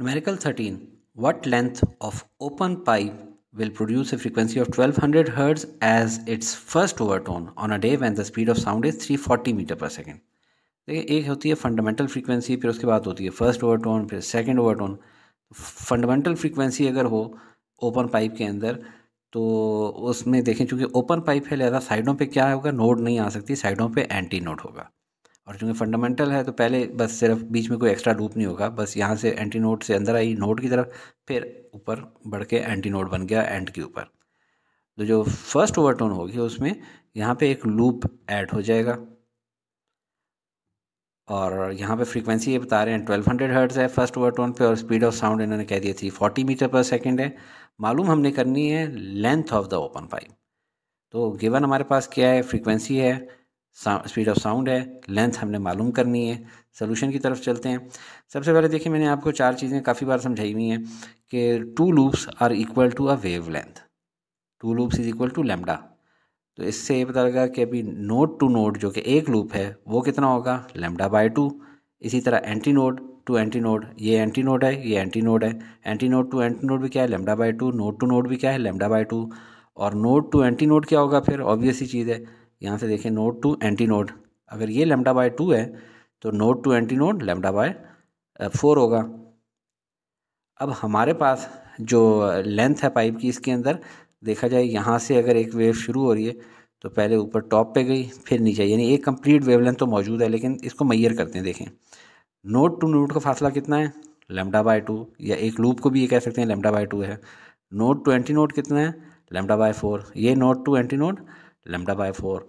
Numerical 13. What length of open pipe will produce a frequency of 1200 Hz as its first overtone on a day when the speed of sound is 340 metre per second देखिए एक होती है fundamental frequency फिर उसके बाद होती है first overtone फिर सेकेंड ओवरटोन फंडामेंटल फ्रीक्वेंसी अगर हो ओपन पाइप के अंदर तो उसमें देखें चूंकि ओपन पाइप है लिहाजा साइडों पे क्या होगा नोड नहीं आ सकती साइडों पे एंटी नोड होगा और चूँकि फंडामेंटल है तो पहले बस सिर्फ बीच में कोई एक्स्ट्रा लूप नहीं होगा बस यहाँ से एंटी नोड से अंदर आई नोड की तरफ फिर ऊपर बढ़ के एंटी नोड बन गया एंड के ऊपर तो जो फर्स्ट ओवरटोन होगी उसमें यहाँ पे एक लूप ऐड हो जाएगा और यहाँ पे फ्रीक्वेंसी ये बता रहे हैं 1200 हंड्रेड हर्ट्स है फर्स्ट ओवरटोन पे और स्पीड ऑफ साउंड इन्होंने कह दिया थी 40 मीटर पर सेकंड है मालूम हमने करनी है length of the open pipe तो गिवन हमारे पास क्या है फ्रीक्वेंसी है स्पीड ऑफ साउंड है लेंथ हमने मालूम करनी है सोल्यूशन की तरफ चलते हैं सबसे पहले देखिए मैंने आपको चार चीज़ें काफ़ी बार समझाई हुई हैं कि two loops are equal to a wavelength two loops is equal to lambda तो इससे ये पता लगा कि अभी नोड टू नोड जो कि एक लूप है वो कितना होगा लेमडा बाय टू इसी तरह antinode to antinode ये एंटी नोड है ये एंटी नोड है antinode to antinode भी क्या है lambda by two node to node भी क्या है लेमडा बाय टू और नोड टू एंटी नोड क्या होगा फिर ऑब्वियस ही चीज़ है यहाँ से देखें नोड टू एंटी नोड अगर ये लेमडा बाय टू है तो node to antinode lambda by four होगा अब हमारे पास जो लेंथ है पाइप की इसके अंदर देखा जाए यहाँ से अगर एक वेव शुरू हो रही है तो पहले ऊपर टॉप पे गई फिर नीचे यानी एक कंप्लीट वेवलेंथ तो मौजूद है लेकिन इसको मैयर करते हैं देखें नोट टू नोट का फासला कितना है लेमडा बाय टू या एक लूप को भी ये कह सकते हैं लेमडा बाय टू है नोट टू एंटी नोट कितना है लेमडा बाय फोर ये node to antinode lambda by four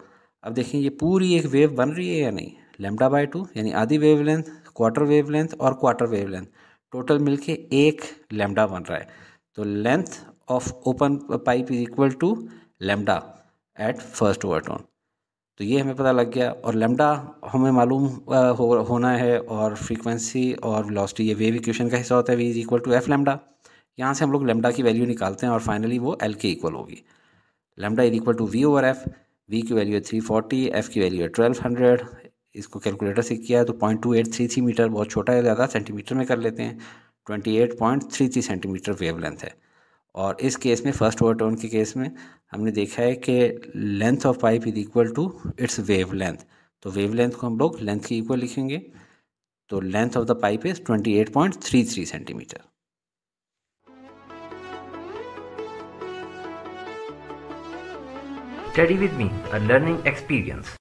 अब देखें ये पूरी एक वेव बन रही है या नहीं लेमडा बाय टू यानी आधी wavelength quarter wavelength और क्वार्टर वेव लेंथ टोटल के एक लेमडा बन रहा है तो length of open pipe is equal to lambda at first overtone तो ये हमें पता लग गया और लेमडा हमें मालूम हो, होना है और फ्रीक्वेंसी और वेलोसिटी ये वेव इक्वेशन का हिस्सा होता है V is equal to F lambda यहाँ से हम लोग लेमडा की वैल्यू निकालते हैं और फाइनली वो एल के इक्वल होगी lambda is equal to V over F V की वैल्यू है थ्री फोर्टी एफ की वैल्यू है ट्वेल्व हंड्रेड इसको कैलकुलेटर से किया तो point two eight three three metre बहुत छोटा है ज़्यादा सेंटीमीटर में कर लेते हैं twenty eight point three three centimetre wavelength है और इस केस में फर्स्ट ओवर टोन के केस में हमने देखा है कि length of pipe is equal to its wavelength तो वेव लेंथ को हम लोग लेंथ की इक्वल लिखेंगे तो length of the pipe is twenty eight point three three centimetre Study with me, a learning experience.